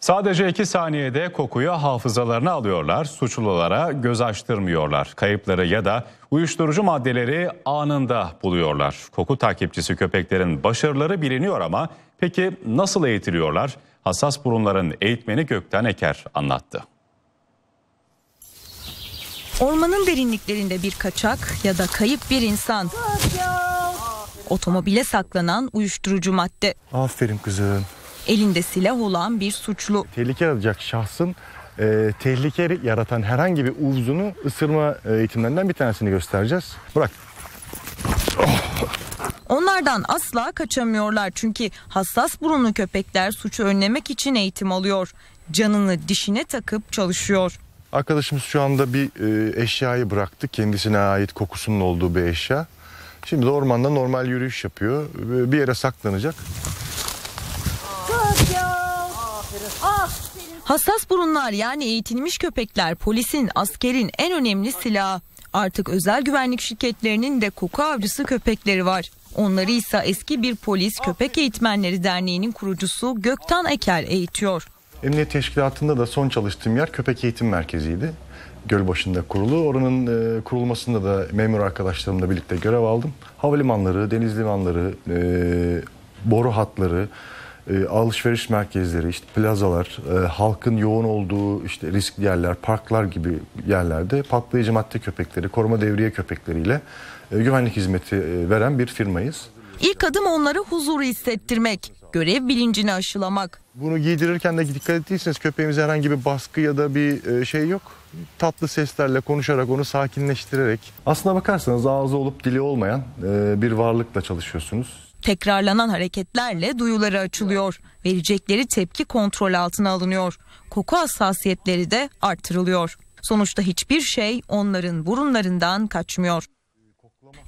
Sadece iki saniyede kokuyu hafızalarına alıyorlar, suçlulara göz açtırmıyorlar. Kayıpları ya da uyuşturucu maddeleri anında buluyorlar. Koku takipçisi köpeklerin başarıları biliniyor ama peki nasıl eğitiliyorlar? Hassas burunların eğitmeni Gökten Eker anlattı. Ormanın derinliklerinde bir kaçak ya da kayıp bir insan. Otomobile saklanan uyuşturucu madde. Aferin kızım. Elinde silah olan bir suçlu. Tehlike alacak şahsın e, tehlike yaratan herhangi bir uzunu ısırma eğitimlerinden bir tanesini göstereceğiz. Bırak. Oh. Onlardan asla kaçamıyorlar çünkü hassas burunlu köpekler suçu önlemek için eğitim alıyor. Canını dişine takıp çalışıyor. Arkadaşımız şu anda bir e, eşyayı bıraktı. Kendisine ait kokusunun olduğu bir eşya. Şimdi de ormanda normal yürüyüş yapıyor. Bir yere saklanacak. Hassas burunlar yani eğitilmiş köpekler polisin, askerin en önemli silahı. Artık özel güvenlik şirketlerinin de koku avcısı köpekleri var. Onları ise eski bir polis köpek eğitmenleri derneğinin kurucusu Göktan Eker eğitiyor. Emniyet Teşkilatı'nda da son çalıştığım yer köpek eğitim merkeziydi. Gölbaşı'nda kurulu. Oranın e, kurulmasında da memur arkadaşlarımla birlikte görev aldım. Havalimanları, deniz limanları, e, boru hatları, ee, alışveriş merkezleri, işte plazalar, e, halkın yoğun olduğu işte riskli yerler, parklar gibi yerlerde patlayıcı madde köpekleri, koruma devriye köpekleriyle e, güvenlik hizmeti e, veren bir firmayız. İlk adım onlara huzuru hissettirmek, görev bilincini aşılamak. Bunu giydirirken de dikkat ettiyseniz köpeğimize herhangi bir baskı ya da bir şey yok. Tatlı seslerle konuşarak onu sakinleştirerek. Aslına bakarsanız ağzı olup dili olmayan bir varlıkla çalışıyorsunuz. Tekrarlanan hareketlerle duyuları açılıyor. Verecekleri tepki kontrol altına alınıyor. Koku hassasiyetleri de artırılıyor. Sonuçta hiçbir şey onların burunlarından kaçmıyor.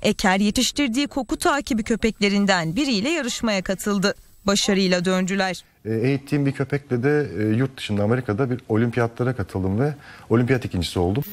Eker yetiştirdiği koku takibi köpeklerinden biriyle yarışmaya katıldı. Başarıyla döndüler. E, eğittiğim bir köpekle de e, yurt dışında Amerika'da bir olimpiyatlara katıldım ve olimpiyat ikincisi oldum.